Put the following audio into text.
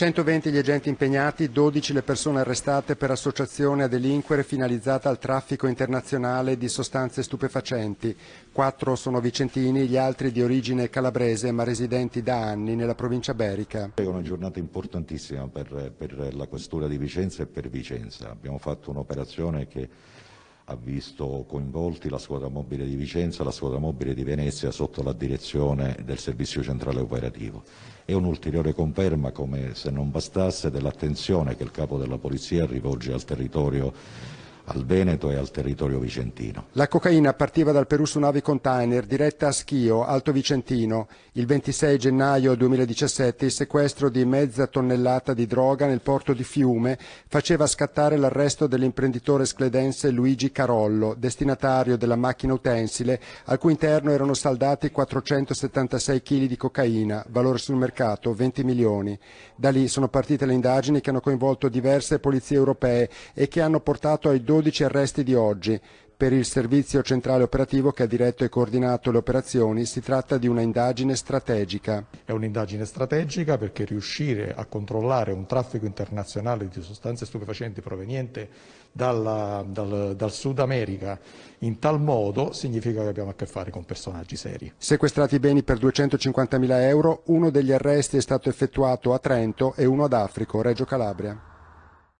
120 gli agenti impegnati, 12 le persone arrestate per associazione a delinquere finalizzata al traffico internazionale di sostanze stupefacenti. Quattro sono vicentini, gli altri di origine calabrese ma residenti da anni nella provincia berica. È una giornata importantissima per, per la questura di Vicenza e per Vicenza. Abbiamo fatto un'operazione che ha visto coinvolti la squadra mobile di Vicenza la squadra mobile di Venezia sotto la direzione del servizio centrale operativo. È un'ulteriore conferma, come se non bastasse, dell'attenzione che il capo della polizia rivolge al territorio al Veneto e al territorio vicentino. La cocaina partiva dal Perù su navi container diretta a Schio, Alto Vicentino. Il 26 gennaio 2017 il sequestro di mezza tonnellata di droga nel porto di Fiume faceva scattare l'arresto dell'imprenditore scledense Luigi Carollo, destinatario della macchina utensile, al cui interno erano saldati 476 kg di cocaina, valore sul mercato 20 milioni. Da lì sono partite le indagini che hanno coinvolto diverse polizie europee e che hanno portato ai 12 12 arresti di oggi. Per il servizio centrale operativo che ha diretto e coordinato le operazioni si tratta di una indagine strategica. È un'indagine strategica perché riuscire a controllare un traffico internazionale di sostanze stupefacenti proveniente dalla, dal, dal Sud America in tal modo significa che abbiamo a che fare con personaggi seri. Sequestrati beni per 250.000 euro, uno degli arresti è stato effettuato a Trento e uno ad Africo, Reggio Calabria.